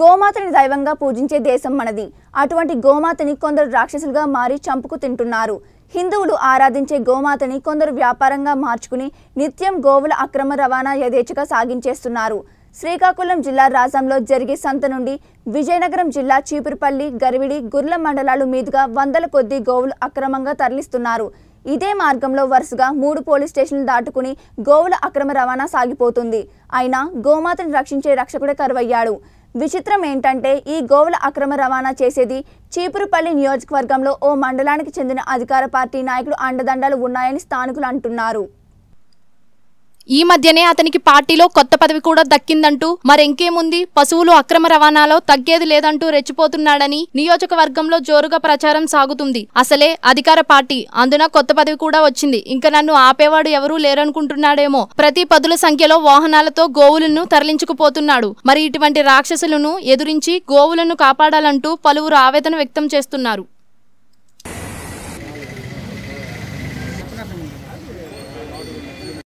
గోమాతని దైవంగా పూజించే దేశం మనది అటువంటి గోమాతని కొందరు రాక్షసులుగా మారి చంపుకు తింటున్నారు హిందువులు ఆరాధించే గోమాతని కొందరు వ్యాపారంగా మార్చుకుని నిత్యం గోవుల అక్రమ రవాణా యథేచ్ఛగా సాగించేస్తున్నారు శ్రీకాకుళం జిల్లా రాజంలో జరిగే సంత నుండి విజయనగరం జిల్లా చీపురుపల్లి గరివిడి గుర్ల మండలాలు మీదుగా వందల కొద్దీ గోవులు అక్రమంగా తరలిస్తున్నారు ఇదే మార్గంలో వరుసగా మూడు పోలీస్ స్టేషన్లు దాటుకుని గోవుల అక్రమ రవాణా సాగిపోతుంది అయినా గోమాతను రక్షించే రక్షకుడే కరువయ్యాడు విచిత్రం ఏంటంటే ఈ గోవుల అక్రమ రవాణా చేసేది చీపురుపల్లి నియోజకవర్గంలో ఓ మండలానికి చెందిన అధికార పార్టీ నాయకులు అండదండలు ఉన్నాయని స్థానికులు అంటున్నారు ఈ మధ్యనే అతనికి పార్టీలో కొత్త పదవి కూడా దక్కిందంటూ మరెంకేముంది పశువులు అక్రమ రవాణాలో తగ్గేది లేదంటూ రెచ్చిపోతున్నాడని నియోజకవర్గంలో జోరుగా ప్రచారం సాగుతుంది అసలే అధికార పార్టీ అందున కొత్త పదవి కూడా వచ్చింది ఇంకా నన్ను ఆపేవాడు ఎవరూ లేరనుకుంటున్నాడేమో ప్రతి పదుల సంఖ్యలో వాహనాలతో గోవులను తరలించుకుపోతున్నాడు మరి ఇటువంటి రాక్షసులను ఎదురించి గోవులను కాపాడాలంటూ పలువురు ఆవేదన వ్యక్తం చేస్తున్నారు